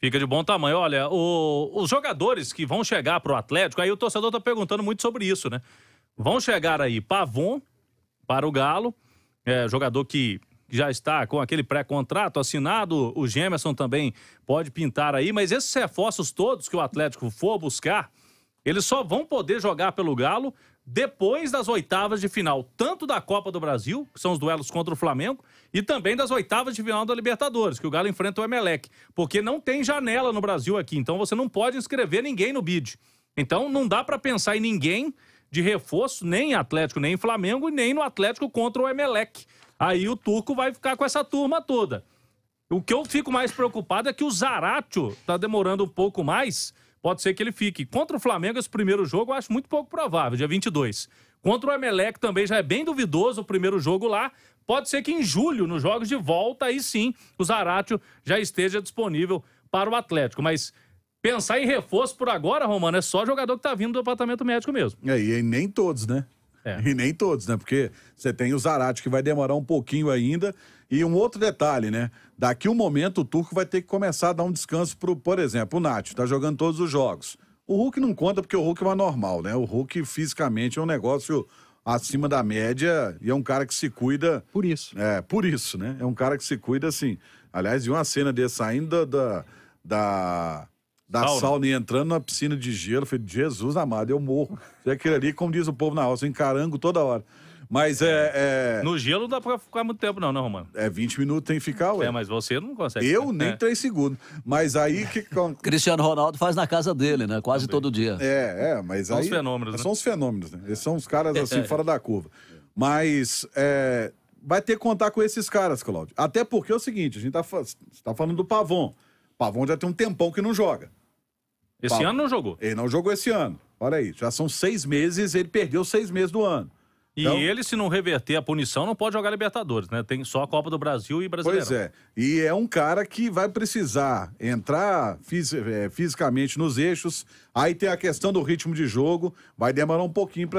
Fica de bom tamanho. Olha, o, os jogadores que vão chegar para o Atlético, aí o torcedor está perguntando muito sobre isso, né? Vão chegar aí Pavon para o Galo, é, jogador que já está com aquele pré-contrato assinado, o Gemerson também pode pintar aí, mas esses reforços todos que o Atlético for buscar, eles só vão poder jogar pelo Galo depois das oitavas de final, tanto da Copa do Brasil, que são os duelos contra o Flamengo, e também das oitavas de final da Libertadores, que o Galo enfrenta o Emelec, porque não tem janela no Brasil aqui, então você não pode inscrever ninguém no bid. Então não dá para pensar em ninguém de reforço, nem em Atlético, nem em Flamengo, nem no Atlético contra o Emelec. Aí o Turco vai ficar com essa turma toda. O que eu fico mais preocupado é que o Zaratio tá demorando um pouco mais pode ser que ele fique. Contra o Flamengo, esse primeiro jogo eu acho muito pouco provável, dia 22. Contra o Emelec também já é bem duvidoso o primeiro jogo lá. Pode ser que em julho, nos jogos de volta, aí sim o Zaratio já esteja disponível para o Atlético. Mas pensar em reforço por agora, Romano, é só jogador que está vindo do departamento médico mesmo. É, e nem todos, né? É. E nem todos, né? Porque você tem o Zarate que vai demorar um pouquinho ainda. E um outro detalhe, né? Daqui um momento o Turco vai ter que começar a dar um descanso pro, por exemplo, o Nath, tá jogando todos os jogos. O Hulk não conta porque o Hulk é uma normal, né? O Hulk fisicamente é um negócio acima da média e é um cara que se cuida. Por isso. É, por isso, né? É um cara que se cuida assim. Aliás, vi uma cena dele saindo da, da da sauna. sauna. e entrando na piscina de gelo. Falei, Jesus amado, eu morro. É aquele ali, como diz o povo na roça, eu encarango toda hora. Mas é, é, No gelo não dá pra ficar muito tempo, não, né, Romano? É 20 minutos tem que ficar, ué. É, mas você não consegue. Eu nem é. 3 segundos. Mas aí que. Cristiano Ronaldo faz na casa dele, né? Quase Também. todo dia. É, é, mas são aí. São os fenômenos. Né? São os fenômenos, né? Eles são os caras assim, fora da curva. Mas. É, vai ter que contar com esses caras, Cláudio. Até porque é o seguinte: a gente tá, tá falando do Pavon. Pavon já tem um tempão que não joga. Esse Paulo. ano não jogou. Ele não jogou esse ano. Olha aí, já são seis meses, ele perdeu seis meses do ano. E então, ele, se não reverter a punição, não pode jogar Libertadores, né? Tem só a Copa do Brasil e Brasileiro. Pois é. E é um cara que vai precisar entrar é, fisicamente nos eixos. Aí tem a questão do ritmo de jogo, vai demorar um pouquinho para.